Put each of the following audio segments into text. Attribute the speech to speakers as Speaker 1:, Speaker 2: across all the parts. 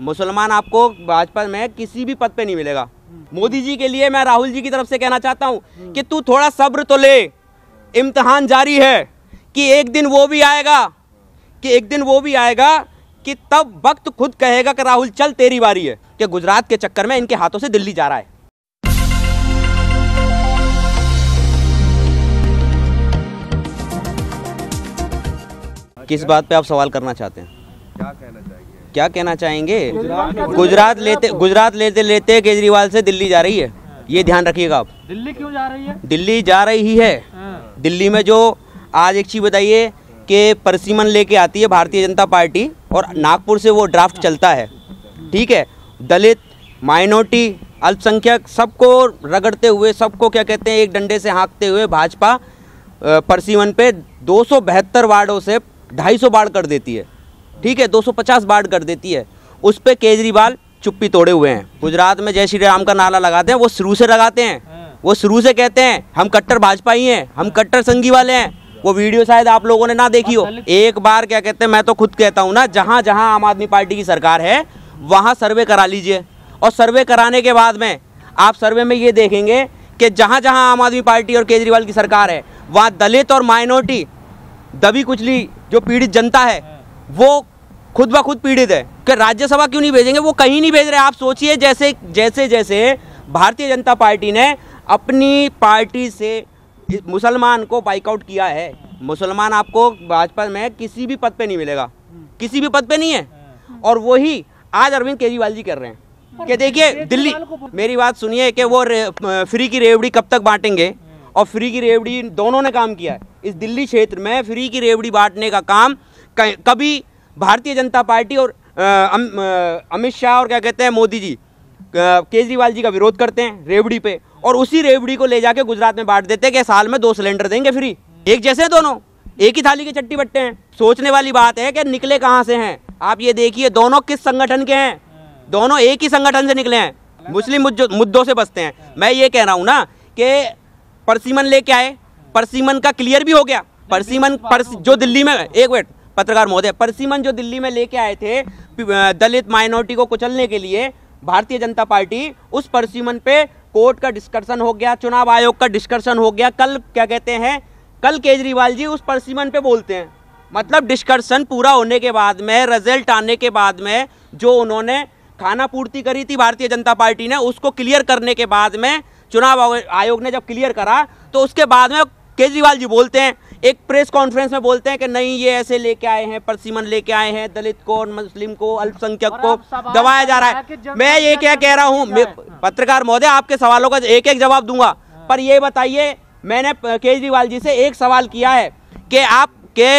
Speaker 1: मुसलमान आपको भाजपा में किसी भी पद पे नहीं मिलेगा मोदी जी के लिए मैं राहुल जी की तरफ से कहना चाहता हूँ कि तू थोड़ा सब्र तो ले इम्तहान जारी है कि एक दिन वो भी आएगा कि एक दिन वो भी आएगा कि तब वक्त खुद कहेगा कि राहुल चल तेरी बारी है कि गुजरात के चक्कर में इनके हाथों से दिल्ली जा रहा है किस बात पे आप सवाल करना चाहते हैं क्या कहना चाहते हैं क्या कहना चाहेंगे गुजरात लेते तो। गुजरात लेते लेते केजरीवाल से दिल्ली जा रही है ये ध्यान रखिएगा आप दिल्ली क्यों जा रही है दिल्ली जा रही है हाँ। दिल्ली में जो आज एक चीज़ बताइए कि परसीमन लेके आती है भारतीय जनता पार्टी और नागपुर से वो ड्राफ्ट चलता है ठीक है दलित माइनॉरिटी अल्पसंख्यक सबको रगड़ते हुए सबको क्या कहते हैं एक डंडे से हाँकते हुए भाजपा परसीमन पे दो वार्डों से ढाई सौ बाढ़ कर देती है ठीक है 250 बाढ़ कर देती है उस पर केजरीवाल चुप्पी तोड़े हुए हैं गुजरात में जय श्री राम का नाला लगाते हैं वो शुरू से लगाते हैं हाँ। वो शुरू से कहते हैं हम कट्टर भाजपा ही हैं हम कट्टर संघी वाले हैं वो वीडियो शायद आप लोगों ने ना देखी हो एक बार क्या कहते हैं मैं तो खुद कहता हूँ ना जहाँ जहाँ आम आदमी पार्टी की सरकार है वहाँ सर्वे करा लीजिए और सर्वे कराने के बाद में आप सर्वे में ये देखेंगे कि जहाँ जहाँ आम आदमी पार्टी और केजरीवाल की सरकार है वहाँ दलित और माइनॉरिटी दबी कुचली जो पीड़ित जनता है हाँ। वो खुद ब खुद पीड़ित है कि राज्यसभा क्यों नहीं भेजेंगे वो कहीं नहीं भेज रहे आप सोचिए जैसे जैसे जैसे भारतीय जनता पार्टी ने अपनी पार्टी से मुसलमान को बाइकआउट किया है मुसलमान आपको भाजपा में किसी भी पद पे नहीं मिलेगा किसी भी पद पे नहीं है और वही आज अरविंद केजरीवाल जी कर रहे हैं
Speaker 2: कि देखिए दिल्ली
Speaker 1: मेरी बात सुनिए कि वो फ्री की रेवड़ी कब तक बांटेंगे और फ्री की रेवड़ी दोनों ने काम किया है इस दिल्ली क्षेत्र में फ्री की रेवड़ी बांटने का काम कभी भारतीय जनता पार्टी और अमित शाह और क्या कहते हैं मोदी जी केजरीवाल जी का विरोध करते हैं रेवड़ी पे और उसी रेवड़ी को ले जाके गुजरात में बांट देते हैं कि साल में दो सिलेंडर देंगे फ्री एक जैसे दोनों एक ही थाली के चट्टी बट्टे हैं सोचने वाली बात है कि निकले कहाँ से हैं आप ये देखिए दोनों किस संगठन के हैं दोनों एक ही संगठन से निकले हैं मुस्लिम मुद्दों से बचते हैं मैं ये कह रहा हूँ ना कि परसीमन लेके आए परसीमन का क्लियर भी हो गया परसीमन पर जो दिल्ली में एक मिनट पत्रकार महोदय परसीमन जो दिल्ली में लेके आए थे दलित माइनॉरिटी को कुचलने के लिए भारतीय जनता पार्टी उस परसीमन पे कोर्ट का डिस्कशन हो गया चुनाव आयोग का डिस्कशन हो गया कल क्या कहते हैं कल केजरीवाल जी उस परसीमन पे बोलते हैं मतलब डिस्कशन पूरा होने के बाद में रिजल्ट आने के बाद में जो उन्होंने खाना पूर्ति करी थी भारतीय जनता पार्टी ने उसको क्लियर करने के बाद में चुनाव आयोग ने जब क्लियर करा तो उसके बाद में केजरीवाल जी बोलते हैं एक प्रेस कॉन्फ्रेंस में बोलते हैं कि नहीं ये ऐसे लेके आए हैं परसीमन लेके आए हैं दलित को मुस्लिम को अल्पसंख्यक को दबाया जा रहा है मैं ये क्या कह रहा हूँ हाँ। पत्रकार महोदय आपके सवालों का एक एक जवाब दूंगा हाँ। पर ये बताइए मैंने केजरीवाल जी से एक सवाल किया है कि आप के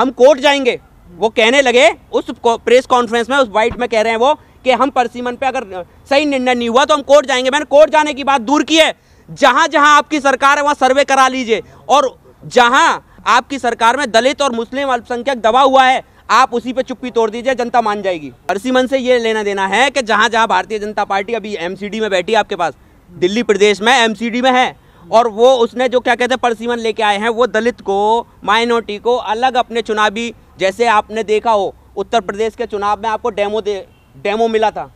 Speaker 1: हम कोर्ट जाएंगे वो कहने लगे उस प्रेस कॉन्फ्रेंस में उस वाइट में कह रहे हैं वो कि हम परसीमन पे अगर सही निर्णय नहीं हुआ तो हम कोर्ट जाएंगे मैंने कोर्ट जाने की बात दूर की है जहां जहां आपकी सरकार है वहां सर्वे करा लीजिए और जहां आपकी सरकार में दलित और मुस्लिम अल्पसंख्यक दबा हुआ है आप उसी पे चुप्पी तोड़ दीजिए जनता मान जाएगी हरसीमन से ये लेना देना है कि जहां जहां भारतीय जनता पार्टी अभी एमसीडी में बैठी आपके पास दिल्ली प्रदेश में एमसीडी में है और वो उसने जो क्या कहते हैं परसीमन लेके आए हैं वो दलित को माइनॉरिटी को अलग अपने चुनावी जैसे आपने देखा हो उत्तर प्रदेश के चुनाव में आपको डेमो दे डेमो मिला था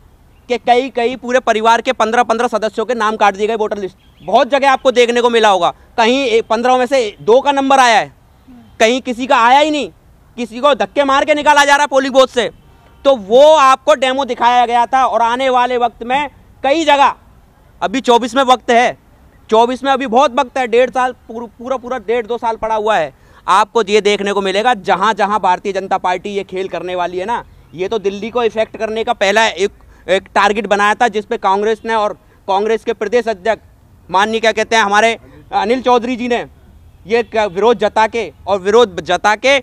Speaker 1: के कई कई पूरे परिवार के पंद्रह पंद्रह सदस्यों के नाम काट दिए गए वोटर लिस्ट बहुत जगह आपको देखने को मिला होगा कहीं पंद्रह में से दो का नंबर आया है कहीं किसी का आया ही नहीं किसी को धक्के मार के निकाला जा रहा है पोलिंग बोथ से तो वो आपको डेमो दिखाया गया था और आने वाले वक्त में कई जगह अभी चौबीस में वक्त है चौबीस में अभी बहुत वक्त है डेढ़ साल पूरा पूरा डेढ़ दो साल पड़ा हुआ है आपको ये देखने को मिलेगा जहाँ जहाँ भारतीय जनता पार्टी ये खेल करने वाली है ना ये तो दिल्ली को इफेक्ट करने का पहला एक एक टारगेट बनाया था जिसपे कांग्रेस ने और कांग्रेस के प्रदेश अध्यक्ष माननीय क्या कहते हैं हमारे अनिल चौधरी जी ने ये विरोध जता के और विरोध जता के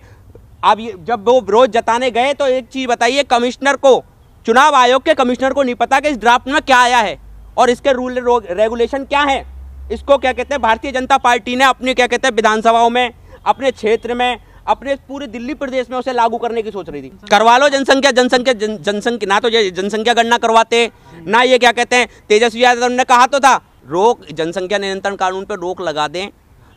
Speaker 1: अब ये जब वो विरोध जताने गए तो एक चीज़ बताइए कमिश्नर को चुनाव आयोग के कमिश्नर को नहीं पता कि इस ड्राफ्ट में क्या आया है और इसके रूल रेगुलेशन क्या है इसको क्या कहते हैं भारतीय जनता पार्टी ने अपने क्या कहते हैं विधानसभाओं में अपने क्षेत्र में अपने पूरे दिल्ली प्रदेश में उसे लागू करने की सोच रही थी करवा लो जनसंख्या जनसंख्या जनसंख्या ना तो जनसंख्या गणना करवाते ना ये क्या कहते हैं तेजस्वी यादव ने कहा तो था रोक जनसंख्या नियंत्रण कानून पर रोक लगा दें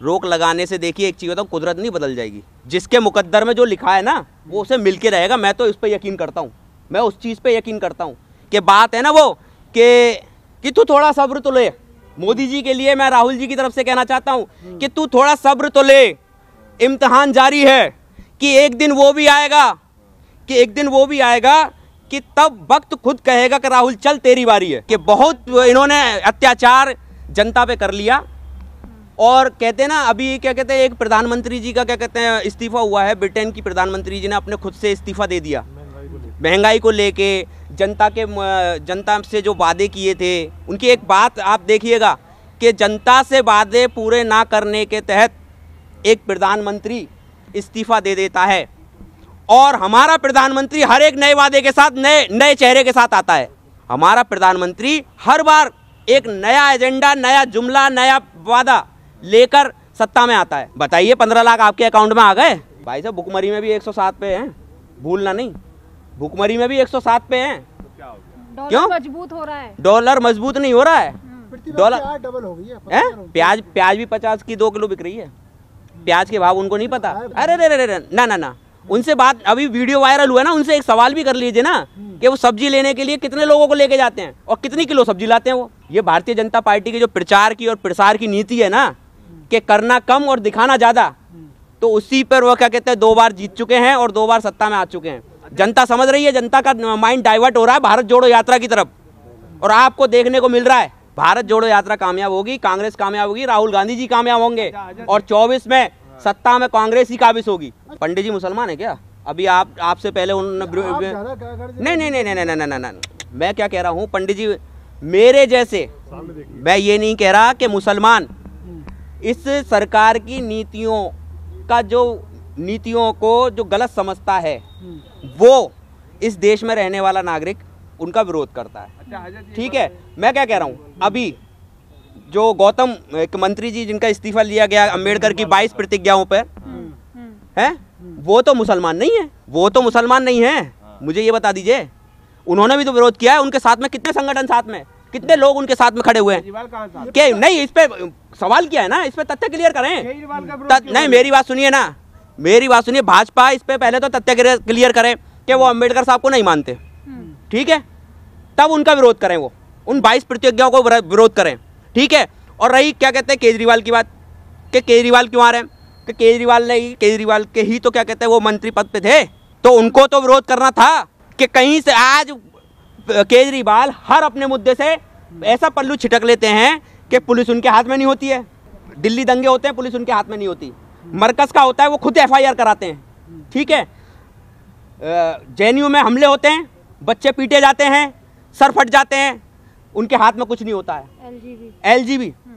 Speaker 1: रोक लगाने से देखिए एक चीज़ होता है कुदरत नहीं बदल जाएगी जिसके मुकद्दर में जो लिखा है ना वो उसे मिलके रहेगा मैं तो इस पर यकीन करता हूँ मैं उस चीज़ पे यकीन करता हूँ कि बात है ना वो कि कि तू थोड़ा सब्र तो ले मोदी जी के लिए मैं राहुल जी की तरफ से कहना चाहता हूँ कि तू थोड़ा सब्र तो ले इम्तहान जारी है कि एक दिन वो भी आएगा कि एक दिन वो भी आएगा कि तब वक्त खुद कहेगा कि राहुल चल तेरी बारी है कि बहुत इन्होंने अत्याचार जनता पे कर लिया और कहते हैं ना अभी क्या कहते हैं एक प्रधानमंत्री जी का क्या कहते हैं इस्तीफा हुआ है ब्रिटेन की प्रधानमंत्री जी ने अपने खुद से इस्तीफा दे दिया महंगाई को लेके जनता के जनता से जो वादे किए थे उनकी एक बात आप देखिएगा कि जनता से वादे पूरे ना करने के तहत एक प्रधानमंत्री इस्तीफा दे देता है और हमारा प्रधानमंत्री हर एक नए वादे के साथ नए नए चेहरे के साथ आता है हमारा प्रधानमंत्री हर बार एक नया एजेंडा नया जुमला नया वादा लेकर सत्ता में आता है बताइए पंद्रह लाख आपके अकाउंट में आ गए भाई साहब भुखमरी में भी एक पे हैं भूलना नहीं भुखमरी में भी एक पे हैं क्यों मजबूत हो रहा है डॉलर मजबूत नहीं हो रहा है हम्म। डॉलर डबल हो गई है प्याज प्याज भी पचास की दो किलो बिक रही है प्याज के भाव उनको नहीं पता अरे अरे अरे ना ना ना उनसे बात अभी वीडियो वायरल हुआ ना उनसे एक सवाल भी कर लीजिए ना हम्म। कि वो सब्जी लेने के लिए कितने लोगों को लेके जाते हैं और कितनी किलो सब्जी लाते हैं वो ये भारतीय जनता पार्टी की जो प्रचार की और प्रसार की नीति है ना हम्म। कि करना कम और दिखाना ज़्यादा हम्म। तो उसी पर वो क्या कहते हैं दो बार जीत चुके हैं और दो बार सत्ता में आ चुके हैं जनता समझ रही है जनता का माइंड डाइवर्ट हो रहा है भारत जोड़ो यात्रा की तरफ और आपको देखने को मिल रहा है भारत जोड़ो यात्रा कामयाब होगी कांग्रेस कामयाब होगी राहुल गांधी जी कामयाब होंगे और चौबीस में सत्ता में कांग्रेस ही काबिज होगी पंडित जी मुसलमान है क्या अभी आप आपसे पहले उन्होंने नहीं नहीं नहीं नहीं नहीं नहीं नहीं मैं क्या कह रहा हूँ पंडित जी मेरे जैसे मैं ये नहीं कह रहा कि मुसलमान इस सरकार की नीतियों का जो नीतियों को जो गलत समझता है वो इस देश में रहने वाला नागरिक उनका विरोध करता है अच्छा, ठीक तो है मैं क्या कह रहा हूँ अभी जो गौतम एक मंत्री जी जिनका इस्तीफा लिया गया अम्बेडकर की बाईस प्रतिज्ञाओं पर है वो तो मुसलमान नहीं है वो तो मुसलमान नहीं है मुझे ये बता दीजिए उन्होंने भी तो विरोध किया है उनके साथ में कितने संगठन साथ में कितने लोग उनके साथ में खड़े हुए हैं के नहीं इस पे सवाल किया है ना इस पे तथ्य क्लियर करें नहीं मेरी बात सुनिए ना मेरी बात सुनिए भाजपा इस पे पहले तो तथ्य क्लियर करें कि वो अम्बेडकर साहब को नहीं मानते हम्म। ठीक है तब उनका विरोध करें वो उन बाईस प्रतियोगियों को विरोध करें ठीक है और रही क्या कहते हैं केजरीवाल की बात कि केजरीवाल क्यों आ रहे हैं कि केजरीवाल ने केजरीवाल के ही तो क्या कहते हैं वो मंत्री पद पे थे तो उनको तो विरोध करना था कि कहीं से आज केजरीवाल हर अपने मुद्दे से ऐसा पल्लू छिटक लेते हैं कि पुलिस उनके हाथ में नहीं होती है दिल्ली दंगे होते हैं पुलिस उनके हाथ में नहीं होती मरकज़ का होता है वो खुद एफ कराते हैं ठीक है जे में हमले होते हैं बच्चे पीटे जाते हैं सर फट जाते हैं उनके हाथ में कुछ नहीं होता है एल जी हम्म।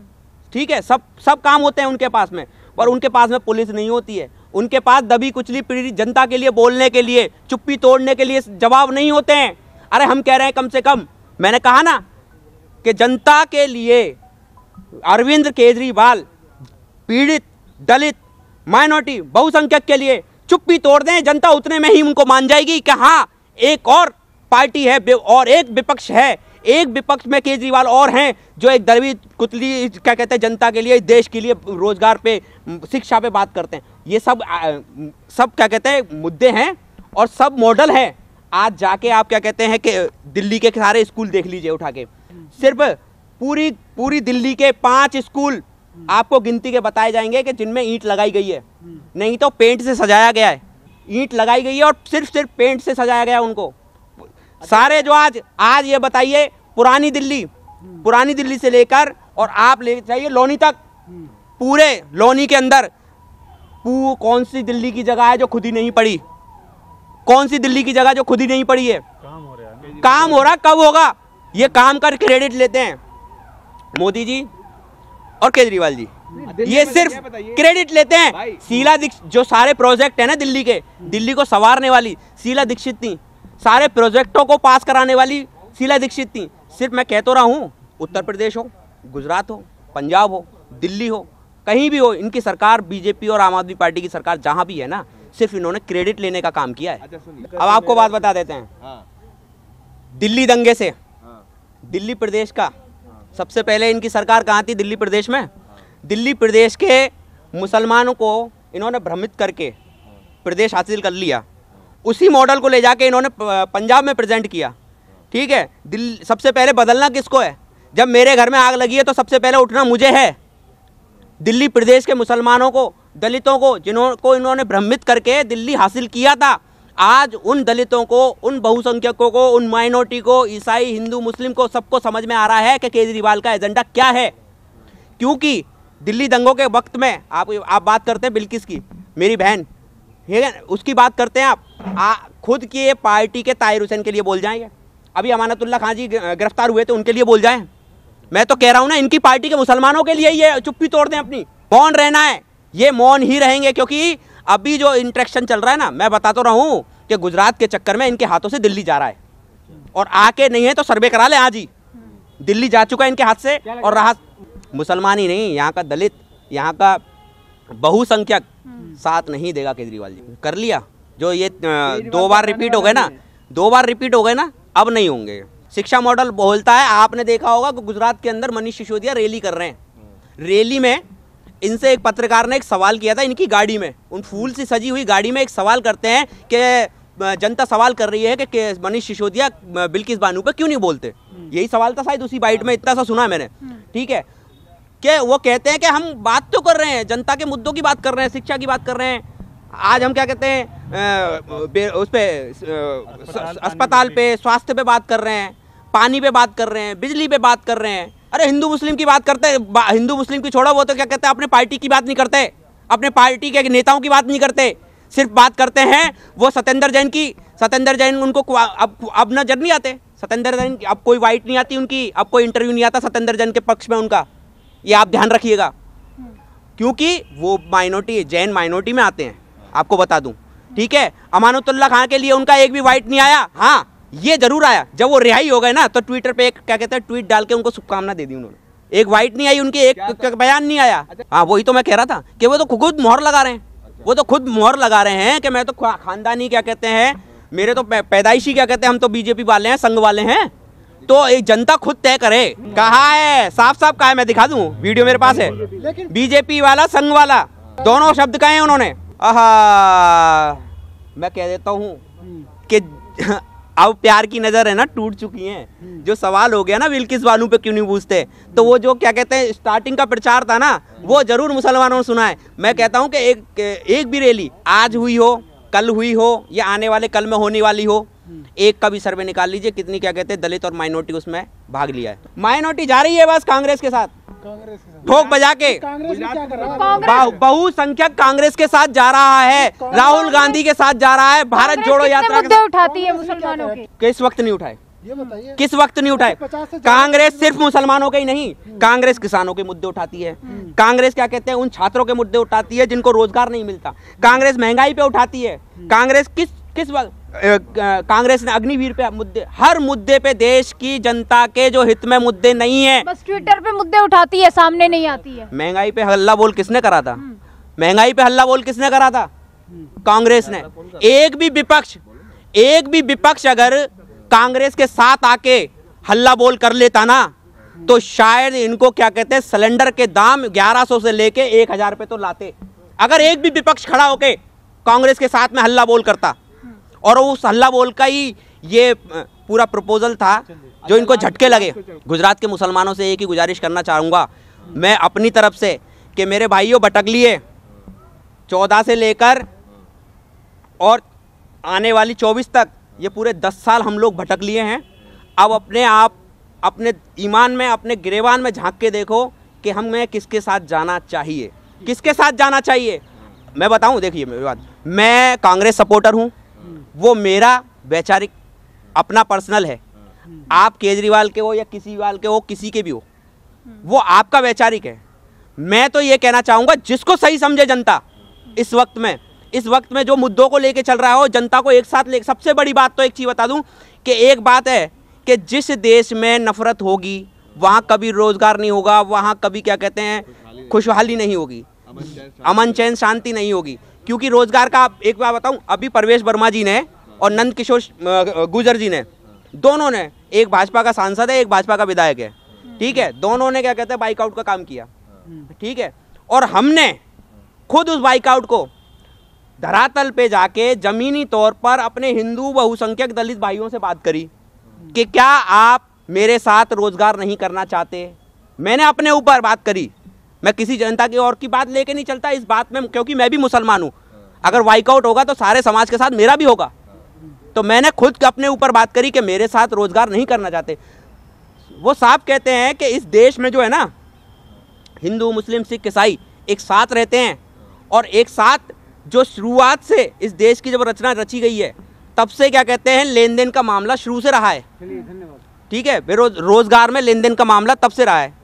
Speaker 1: ठीक है सब सब काम होते हैं उनके पास में पर उनके पास में पुलिस नहीं होती है उनके पास दबी कुचली पीड़ित जनता के लिए बोलने के लिए चुप्पी तोड़ने के लिए जवाब नहीं होते हैं अरे हम कह रहे हैं कम से कम मैंने कहा ना कि जनता के लिए अरविंद केजरीवाल पीड़ित दलित माइनॉरिटी बहुसंख्यक के लिए चुप्पी तोड़ दें जनता उतने में ही उनको मान जाएगी कि हाँ एक और पार्टी है और एक विपक्ष है एक विपक्ष में केजरीवाल और हैं जो एक दरवी कुतली क्या कहते हैं जनता के लिए देश के लिए रोजगार पे शिक्षा पे बात करते हैं ये सब सब क्या कहते हैं मुद्दे हैं और सब मॉडल हैं आज जाके आप क्या कहते हैं कि दिल्ली के सारे स्कूल देख लीजिए उठा के सिर्फ पूरी पूरी दिल्ली के पांच स्कूल आपको गिनती के बताए जाएंगे कि जिनमें ईंट लगाई गई है नहीं तो पेंट से सजाया गया है ईंट लगाई गई है और सिर्फ सिर्फ पेंट से सजाया गया उनको अच्छा। सारे जो आज आज ये बताइए पुरानी दिल्ली पुरानी दिल्ली से लेकर और आप ले जाइए लोनी तक पूरे लोनी के अंदर कौन सी दिल्ली की जगह है जो खुद ही नहीं पड़ी कौन सी दिल्ली की जगह जो खुद ही नहीं पड़ी है काम हो रहा है काम हो रहा कब होगा ये काम कर क्रेडिट लेते हैं मोदी जी और केजरीवाल जी ये तो सिर्फ क्रेडिट लेते हैं शीला दीक्षित जो सारे प्रोजेक्ट है ना दिल्ली के दिल्ली को संवारने वाली शीला दीक्षित नहीं सारे प्रोजेक्टों को पास कराने वाली शीला दीक्षित थी सिर्फ मैं कह तो रहा हूँ उत्तर प्रदेश हो गुजरात हो पंजाब हो दिल्ली हो कहीं भी हो इनकी सरकार बीजेपी और आम आदमी पार्टी की सरकार जहाँ भी है ना सिर्फ इन्होंने क्रेडिट लेने का काम किया है अच्छा, अब आपको बात बता देते हैं हाँ। दिल्ली दंगे से हाँ। दिल्ली प्रदेश का हाँ। सबसे पहले इनकी सरकार कहाँ थी दिल्ली प्रदेश में दिल्ली प्रदेश के मुसलमानों को इन्होंने भ्रमित करके प्रदेश हासिल कर लिया उसी मॉडल को ले जाके इन्होंने पंजाब में प्रेजेंट किया ठीक है दिल सबसे पहले बदलना किसको है जब मेरे घर में आग लगी है तो सबसे पहले उठना मुझे है दिल्ली प्रदेश के मुसलमानों को दलितों को जिन्होंने को इन्होंने भ्रमित करके दिल्ली हासिल किया था आज उन दलितों को उन बहुसंख्यकों को उन माइनॉरिटी को ईसाई हिंदू मुस्लिम को सबको समझ में आ रहा है कि केजरीवाल का एजेंडा क्या है क्योंकि दिल्ली दंगों के वक्त में आप आप बात करते हैं बिल्किस की मेरी बहन ठीक है उसकी बात करते हैं आप आ, खुद की पार्टी के ताहिर हुसैन के लिए बोल जाएंगे अभी अमानतुल्ला खान जी गिरफ्तार हुए थे तो उनके लिए बोल जाएं मैं तो कह रहा हूँ ना इनकी पार्टी के मुसलमानों के लिए ये चुप्पी तोड़ दें अपनी मौन रहना है ये मौन ही रहेंगे क्योंकि अभी जो इंट्रेक्शन चल रहा है ना मैं बता तो रहा हूँ कि गुजरात के चक्कर में इनके हाथों से दिल्ली जा रहा है और आके नहीं है तो सर्वे करा ले आज ही दिल्ली जा चुका है इनके हाथ से और रहा मुसलमान ही नहीं यहाँ का दलित यहाँ का बहुसंख्यक साथ नहीं देगा केजरीवाल जी कर लिया जो ये दो तो बार रिपीट हो गए ना दो बार रिपीट हो गए ना अब नहीं होंगे शिक्षा मॉडल बोलता है आपने देखा होगा कि गुजरात के अंदर मनीष सिसोदिया रैली कर रहे हैं रैली में इनसे एक पत्रकार ने एक सवाल किया था इनकी गाड़ी में उन फूल से सजी हुई गाड़ी में एक सवाल करते हैं कि जनता सवाल कर रही है कि, मनीष सिसोदिया बिल्किस बानू पर क्यों नहीं बोलते हम्म। यही सवाल था शायद उसी बाइट में इतना सा सुना मैंने हम्म। ठीक है के वो कहते हैं कि हम बात तो कर रहे हैं जनता के मुद्दों की बात कर रहे हैं शिक्षा की बात कर रहे हैं आज हम क्या कहते हैं उस पर अस्पताल पे स्वास्थ्य पे बात कर रहे हैं पानी पे बात कर रहे हैं बिजली पे बात कर रहे हैं अरे हिंदू मुस्लिम की बात करते हैं हिंदू मुस्लिम की छोड़ो वो तो क्या कहते हैं अपने पार्टी की बात नहीं करते अपने पार्टी के नेताओं की बात नहीं करते सिर्फ बात करते हैं वो सत्येंद्र जैन की सत्येंद्र जैन उनको अब अब नजर नहीं आते सत्येंद्र जैन अब कोई वाइट नहीं आती उनकी अब कोई इंटरव्यू नहीं आता सत्येंद्र जैन के पक्ष में उनका ये आप ध्यान रखिएगा हम्म। क्योंकि वो माइनॉरिटी जैन माइनॉरिटी में आते हैं आपको बता दूं ठीक है अमानतुल्ला खान के लिए उनका एक भी वाइट नहीं आया हाँ ये जरूर आया जब वो रिहाई हो गए ना तो ट्विटर पे एक क्या कहते हैं ट्वीट डाल के उनको शुभकामना दे दी उन्होंने एक वाइट नहीं आई उनके एक बयान नहीं आया अच्छा। हाँ वही तो मैं कह रहा था कि वो तो खुद मोहर लगा रहे हैं अच्छा। वो तो खुद मोहर लगा रहे हैं कि मैं तो खानदानी क्या कहते हैं मेरे तो पैदाइशी क्या कहते हैं हम तो बीजेपी वाले हैं संघ वाले हैं तो एक जनता खुद तय करे कहा है साफ साफ कहा है मैं दिखा दूं वीडियो मेरे पास है बीजेपी वाला संघ वाला दोनों शब्द कहे उन्होंने मैं कह देता हूँ कि अब प्यार की नज़र है ना टूट चुकी है जो सवाल हो गया ना विल्किस वालों पे क्यों नहीं पूछते तो वो जो क्या कहते हैं स्टार्टिंग का प्रचार था ना वो जरूर मुसलमानों ने सुना है मैं कहता हूँ कि एक एक भी रैली आज हुई हो कल हुई हो या आने वाले कल में होने वाली हो हम्म। एक का भी सर्वे निकाल लीजिए कितनी क्या कहते हैं दलित और माइनॉरिटी उसमें भाग लिया है माइनॉरिटी जा रही है बस कांग्रेस के साथ ठोक बजा के बहुसंख्यक कांग्रेस के साथ जा रहा है राहुल गांधी के साथ जा रहा है भारत जोड़ो यात्रा उठाती है मुसलमानों के इस वक्त नहीं उठाए किस वक्त नहीं उठाए कांग्रेस सिर्फ मुसलमानों के ही नहीं कांग्रेस किसानों के मुद्दे उठाती है हम्म। कांग्रेस क्या कहते हैं उन छात्रों के मुद्दे उठाती है जिनको रोजगार नहीं मिलता कांग्रेस महंगाई पे उठाती है हम्म। कांग्रेस किस किस वक्त कांग्रेस ने अग्निवीर पे मुद्दे हर मुद्दे पे देश की जनता के जो हित में मुद्दे नहीं है बस ट्विटर पे मुद्दे उठाती है सामने नहीं आती है महंगाई पे हल्ला बोल किसने करा था हम्म। महंगाई पे हल्ला बोल किसने करा था कांग्रेस ने एक भी विपक्ष एक भी विपक्ष अगर कांग्रेस के साथ आके हल्ला बोल कर लेता ना तो शायद इनको क्या कहते हैं सिलेंडर के दाम 1100 से लेके 1000 हजार तो लाते अगर एक भी विपक्ष खड़ा होके कांग्रेस के साथ में हल्ला बोल करता और उस हल्ला बोल का ही ये पूरा प्रपोजल था जो इनको झटके लगे गुजरात के मुसलमानों से एक ही गुजारिश करना चाहूँगा मैं अपनी तरफ से कि मेरे भाइयों भटक लिए चौदह से लेकर और आने वाली चौबीस तक ये पूरे दस साल हम लोग भटक लिए हैं अब अपने आप अपने ईमान में अपने गिरेवान में झांक के देखो कि हमें किसके साथ जाना चाहिए किसके साथ जाना चाहिए मैं बताऊं देखिए मेरी बात मैं कांग्रेस सपोर्टर हूं वो मेरा वैचारिक अपना पर्सनल है आप केजरीवाल के हो या किसी वाल के हो किसी के भी हो वो आपका वैचारिक है मैं तो ये कहना चाहूँगा जिसको सही समझे जनता इस वक्त में इस वक्त में जो मुद्दों को लेके चल रहा है जनता को एक साथ ले सबसे बड़ी बात तो एक चीज़ बता दूं कि एक बात है कि जिस देश में नफ़रत होगी वहाँ कभी रोज़गार नहीं होगा वहाँ कभी क्या कहते हैं खुशहाली नहीं होगी अमन चैन शांति नहीं होगी क्योंकि रोज़गार का एक बात बताऊँ अभी परवेश वर्मा जी ने और नंद किशोर गुजर जी ने दोनों ने एक भाजपा का सांसद है एक भाजपा का विधायक है ठीक है दोनों ने क्या कहते हैं बाइकआउट का काम किया हम्म। ठीक है और हमने खुद उस बाइकआउट को धरातल पे जाके जमीनी तौर पर अपने हिंदू बहुसंख्यक दलित भाइयों से बात करी कि क्या आप मेरे साथ रोजगार नहीं करना चाहते मैंने अपने ऊपर बात करी मैं किसी जनता की और की बात लेके नहीं चलता इस बात में क्योंकि मैं भी मुसलमान हूँ अगर वाइकआउट होगा तो सारे समाज के साथ मेरा भी होगा तो मैंने खुद अपने ऊपर बात करी कि मेरे साथ रोजगार नहीं करना चाहते वो साफ कहते हैं कि इस देश में जो है ना हिंदू मुस्लिम सिख ईसाई एक साथ रहते हैं और एक साथ जो शुरुआत से इस देश की जब रचना रची गई है तब से क्या कहते हैं लेन देन का मामला शुरू से रहा है ठीक है बेरोज रोजगार में लेन देन का मामला तब से रहा है